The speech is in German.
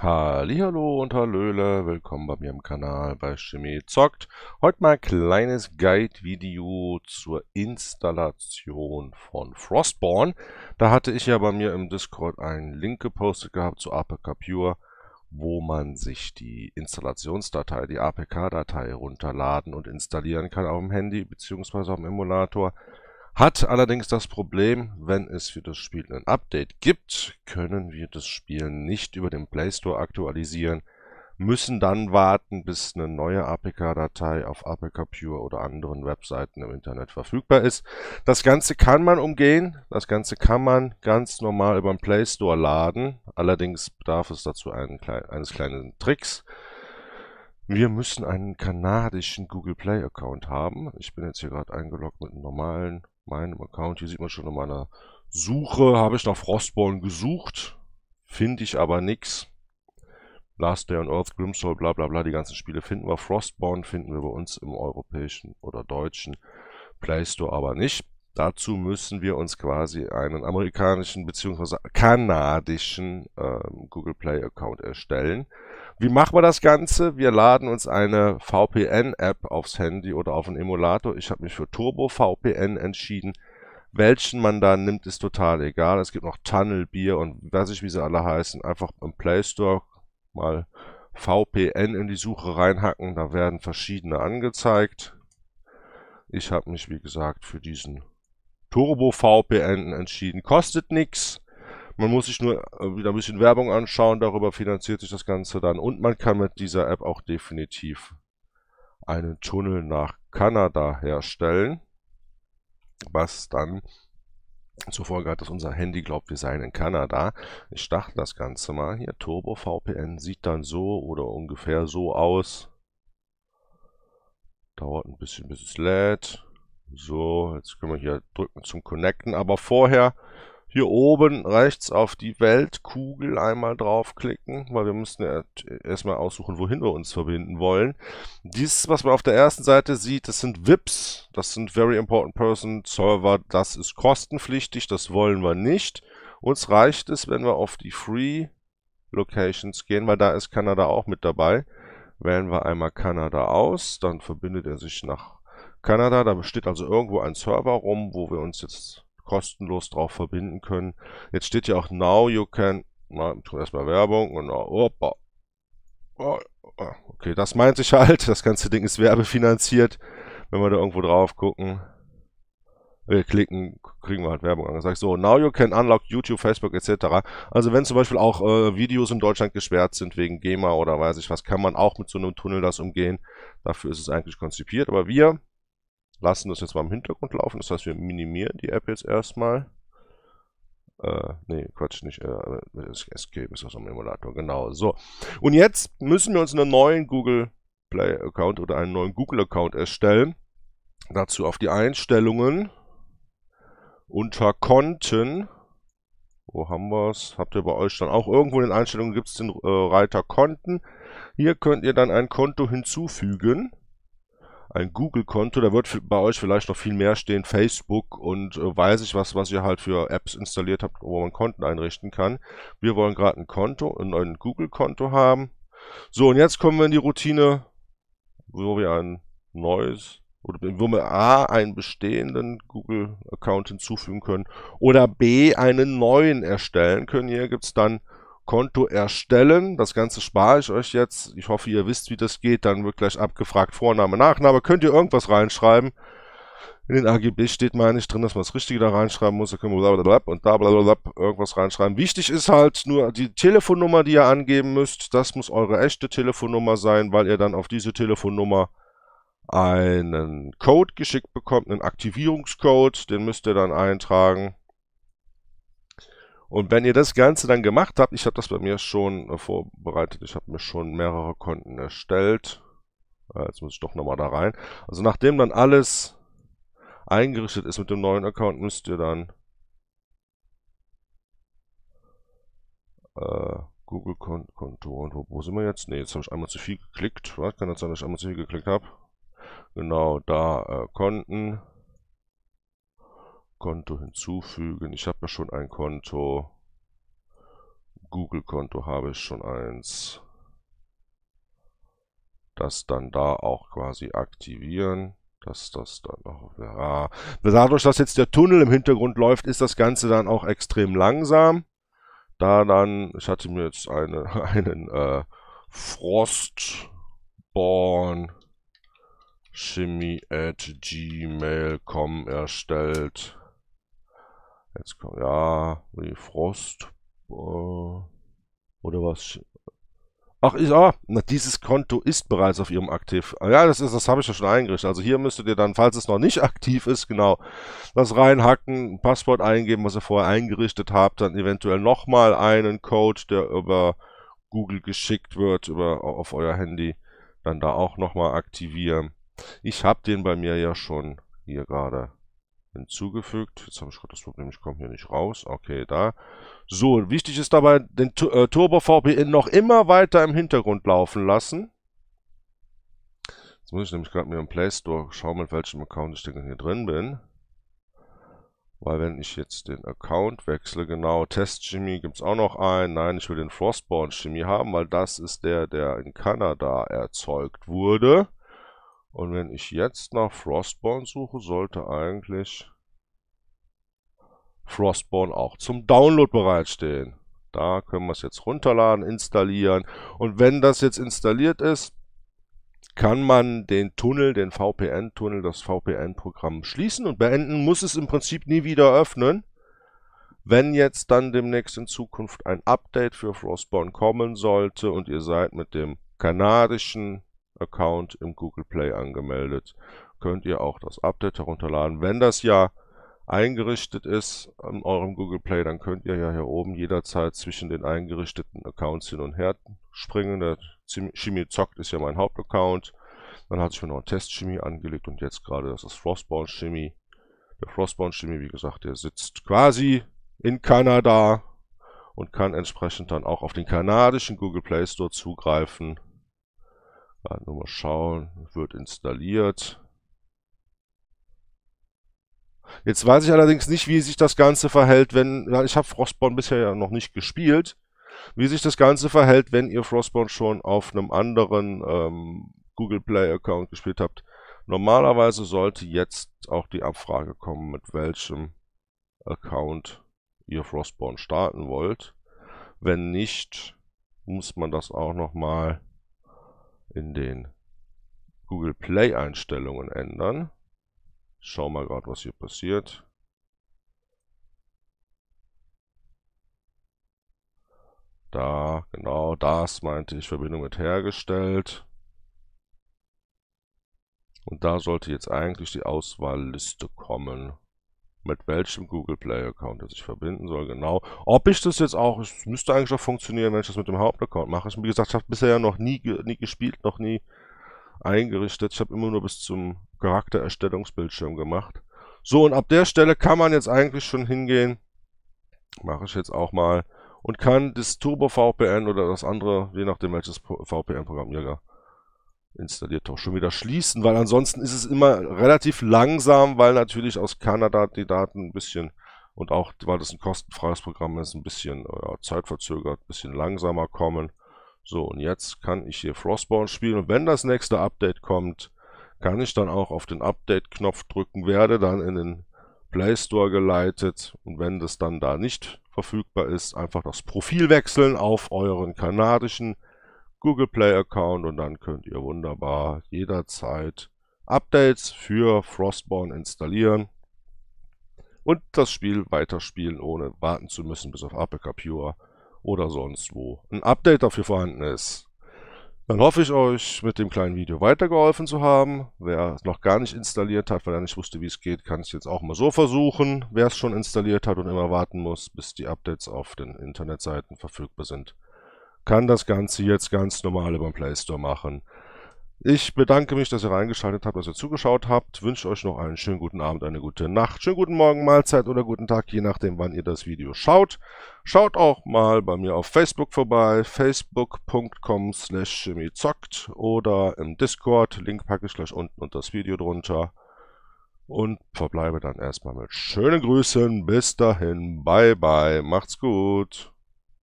Hallihallo und Hallöle, willkommen bei mir im Kanal bei Chemie Zockt. Heute mal ein kleines Guide-Video zur Installation von Frostborn. Da hatte ich ja bei mir im Discord einen Link gepostet gehabt zu APK Pure, wo man sich die Installationsdatei, die APK-Datei runterladen und installieren kann auf dem Handy bzw. auf dem Emulator. Hat allerdings das Problem, wenn es für das Spiel ein Update gibt, können wir das Spiel nicht über den Play Store aktualisieren, müssen dann warten, bis eine neue APK-Datei auf APK Pure oder anderen Webseiten im Internet verfügbar ist. Das Ganze kann man umgehen, das Ganze kann man ganz normal über den Play Store laden, allerdings bedarf es dazu kleinen, eines kleinen Tricks. Wir müssen einen kanadischen Google Play Account haben. Ich bin jetzt hier gerade eingeloggt mit einem normalen meinem Account. Hier sieht man schon in meiner Suche, habe ich nach Frostborn gesucht, finde ich aber nichts. Last Day on Earth, Grimsoul, bla bla bla, die ganzen Spiele finden wir. Frostborn finden wir bei uns im europäischen oder deutschen Play Store aber nicht. Dazu müssen wir uns quasi einen amerikanischen bzw. kanadischen ähm, Google Play Account erstellen. Wie machen wir das Ganze? Wir laden uns eine VPN-App aufs Handy oder auf einen Emulator. Ich habe mich für Turbo VPN entschieden. Welchen man da nimmt, ist total egal. Es gibt noch Tunnel, Bier und weiß ich, wie sie alle heißen. Einfach im Play Store mal VPN in die Suche reinhacken. Da werden verschiedene angezeigt. Ich habe mich, wie gesagt, für diesen Turbo VPN entschieden. Kostet nichts. Man muss sich nur äh, wieder ein bisschen Werbung anschauen, darüber finanziert sich das Ganze dann. Und man kann mit dieser App auch definitiv einen Tunnel nach Kanada herstellen, was dann zur Folge hat, dass unser Handy glaubt, wir seien in Kanada. Ich starte das Ganze mal hier. Turbo VPN sieht dann so oder ungefähr so aus. Dauert ein bisschen, bis es lädt. So, jetzt können wir hier drücken zum Connecten. Aber vorher hier oben rechts auf die Weltkugel einmal draufklicken, weil wir müssen ja erstmal aussuchen, wohin wir uns verbinden wollen. Dies, was man auf der ersten Seite sieht, das sind VIPs, das sind Very Important Person Server, das ist kostenpflichtig, das wollen wir nicht. Uns reicht es, wenn wir auf die Free Locations gehen, weil da ist Kanada auch mit dabei. Wählen wir einmal Kanada aus, dann verbindet er sich nach Kanada. Da besteht also irgendwo ein Server rum, wo wir uns jetzt kostenlos drauf verbinden können. Jetzt steht ja auch Now you can, na, ich tue erstmal Werbung und opa. Oh, oh, oh, okay, das meint sich halt. Das ganze Ding ist werbefinanziert. Wenn wir da irgendwo drauf gucken, wir klicken, kriegen wir halt Werbung angesagt. So, now you can unlock YouTube, Facebook etc. Also wenn zum Beispiel auch äh, Videos in Deutschland gesperrt sind wegen GEMA oder weiß ich was, kann man auch mit so einem Tunnel das umgehen. Dafür ist es eigentlich konzipiert. Aber wir lassen das jetzt mal im Hintergrund laufen. Das heißt, wir minimieren die App jetzt erstmal. Äh, nee, Quatsch, nicht. Äh, Escape ist aus dem Emulator, genau. So. Und jetzt müssen wir uns einen neuen Google Play Account oder einen neuen Google Account erstellen. Dazu auf die Einstellungen unter Konten. Wo haben wir es? Habt ihr bei euch dann auch irgendwo in den Einstellungen gibt es den äh, Reiter Konten. Hier könnt ihr dann ein Konto hinzufügen ein Google-Konto, da wird bei euch vielleicht noch viel mehr stehen, Facebook und äh, weiß ich was, was ihr halt für Apps installiert habt, wo man Konten einrichten kann. Wir wollen gerade ein Konto, ein Google-Konto haben. So, und jetzt kommen wir in die Routine, wo wir ein neues oder wo wir A einen bestehenden Google-Account hinzufügen können oder B einen neuen erstellen können. Hier gibt es dann Konto erstellen. Das Ganze spare ich euch jetzt. Ich hoffe, ihr wisst, wie das geht. Dann wird gleich abgefragt Vorname, Nachname. Könnt ihr irgendwas reinschreiben? In den AGB steht mal nicht drin, dass man das Richtige da reinschreiben muss. Da können wir bla und da bla irgendwas reinschreiben. Wichtig ist halt nur die Telefonnummer, die ihr angeben müsst. Das muss eure echte Telefonnummer sein, weil ihr dann auf diese Telefonnummer einen Code geschickt bekommt, einen Aktivierungscode. Den müsst ihr dann eintragen. Und wenn ihr das Ganze dann gemacht habt, ich habe das bei mir schon äh, vorbereitet, ich habe mir schon mehrere Konten erstellt. Äh, jetzt muss ich doch nochmal da rein. Also nachdem dann alles eingerichtet ist mit dem neuen Account, müsst ihr dann äh, Google-Konto und wo, wo sind wir jetzt? Ne, jetzt habe ich einmal zu viel geklickt. Was? Kann das sein, dass ich einmal zu viel geklickt habe? Genau, da äh, Konten. Konto hinzufügen. Ich habe ja schon ein Konto. Google-Konto habe ich schon eins. Das dann da auch quasi aktivieren. Dass das dann auch. Ja. Dadurch, dass jetzt der Tunnel im Hintergrund läuft, ist das Ganze dann auch extrem langsam. Da dann, ich hatte mir jetzt eine, einen äh, Frostborn chemie at gmail.com erstellt. Jetzt kommt, ja, die Frost. Äh, oder was? Ach, ist, ah, na, dieses Konto ist bereits auf Ihrem aktiv. Ah, ja, das ist, das habe ich ja schon eingerichtet. Also hier müsstet ihr dann, falls es noch nicht aktiv ist, genau, das reinhacken, ein Passwort eingeben, was ihr vorher eingerichtet habt, dann eventuell nochmal einen Code, der über Google geschickt wird, über, auf euer Handy, dann da auch nochmal aktivieren. Ich habe den bei mir ja schon hier gerade hinzugefügt. Jetzt habe ich gerade das Problem, ich komme hier nicht raus. Okay, da. So, wichtig ist dabei, den äh, Turbo VPN noch immer weiter im Hintergrund laufen lassen. Jetzt muss ich nämlich gerade mir im Play Store schauen, mit welchem Account ich denn hier drin bin. Weil wenn ich jetzt den Account wechsle, genau, Testchemie gibt es auch noch einen. Nein, ich will den Frostborn Chemie haben, weil das ist der, der in Kanada erzeugt wurde. Und wenn ich jetzt nach Frostborn suche, sollte eigentlich Frostborn auch zum Download bereitstehen. Da können wir es jetzt runterladen, installieren. Und wenn das jetzt installiert ist, kann man den Tunnel, den VPN-Tunnel, das VPN-Programm schließen und beenden, muss es im Prinzip nie wieder öffnen. Wenn jetzt dann demnächst in Zukunft ein Update für Frostborn kommen sollte und ihr seid mit dem kanadischen Account im Google Play angemeldet, könnt ihr auch das Update herunterladen. Wenn das ja eingerichtet ist in eurem Google Play, dann könnt ihr ja hier oben jederzeit zwischen den eingerichteten Accounts hin und her springen. Der Chemie zockt ist ja mein Hauptaccount. Dann hatte ich mir noch einen Testchemie angelegt und jetzt gerade das ist Frostborn Chemie. Der Frostborn Chemie, wie gesagt, der sitzt quasi in Kanada und kann entsprechend dann auch auf den kanadischen Google Play Store zugreifen. Warten wir mal schauen. Wird installiert. Jetzt weiß ich allerdings nicht, wie sich das Ganze verhält, wenn... Ich habe Frostborn bisher ja noch nicht gespielt. Wie sich das Ganze verhält, wenn ihr Frostborn schon auf einem anderen ähm, Google Play Account gespielt habt. Normalerweise sollte jetzt auch die Abfrage kommen, mit welchem Account ihr Frostborn starten wollt. Wenn nicht, muss man das auch nochmal in den Google Play Einstellungen ändern. Schau mal gerade, was hier passiert. Da, genau das meinte ich, Verbindung mit hergestellt. Und da sollte jetzt eigentlich die Auswahlliste kommen mit welchem Google Play Account er sich verbinden soll, genau. Ob ich das jetzt auch, es müsste eigentlich auch funktionieren, wenn ich das mit dem Hauptaccount mache. Ich, wie gesagt, ich habe bisher noch nie, nie gespielt, noch nie eingerichtet. Ich habe immer nur bis zum Charaktererstellungsbildschirm gemacht. So, und ab der Stelle kann man jetzt eigentlich schon hingehen, mache ich jetzt auch mal, und kann das Turbo VPN oder das andere, je nachdem welches VPN-Programm ihr installiert doch schon wieder schließen, weil ansonsten ist es immer relativ langsam, weil natürlich aus Kanada die Daten ein bisschen und auch, weil das ein kostenfreies Programm ist, ein bisschen ja, zeitverzögert, ein bisschen langsamer kommen. So, und jetzt kann ich hier Frostborn spielen und wenn das nächste Update kommt, kann ich dann auch auf den Update-Knopf drücken, werde dann in den Play Store geleitet und wenn das dann da nicht verfügbar ist, einfach das Profil wechseln auf euren kanadischen Google Play Account und dann könnt ihr wunderbar jederzeit Updates für Frostborn installieren und das Spiel weiterspielen, ohne warten zu müssen, bis auf APK Pure oder sonst wo ein Update dafür vorhanden ist. Dann hoffe ich euch mit dem kleinen Video weitergeholfen zu haben. Wer es noch gar nicht installiert hat, weil er nicht wusste, wie es geht, kann es jetzt auch mal so versuchen. Wer es schon installiert hat und immer warten muss, bis die Updates auf den Internetseiten verfügbar sind, kann das Ganze jetzt ganz normal über den Play Store machen. Ich bedanke mich, dass ihr reingeschaltet habt, dass ihr zugeschaut habt. Wünsche euch noch einen schönen guten Abend, eine gute Nacht, schönen guten Morgen, Mahlzeit oder guten Tag, je nachdem, wann ihr das Video schaut. Schaut auch mal bei mir auf Facebook vorbei, facebook.com slash chemiezockt oder im Discord. Link packe ich gleich unten unter das Video drunter. Und verbleibe dann erstmal mit schönen Grüßen. Bis dahin, bye bye, macht's gut.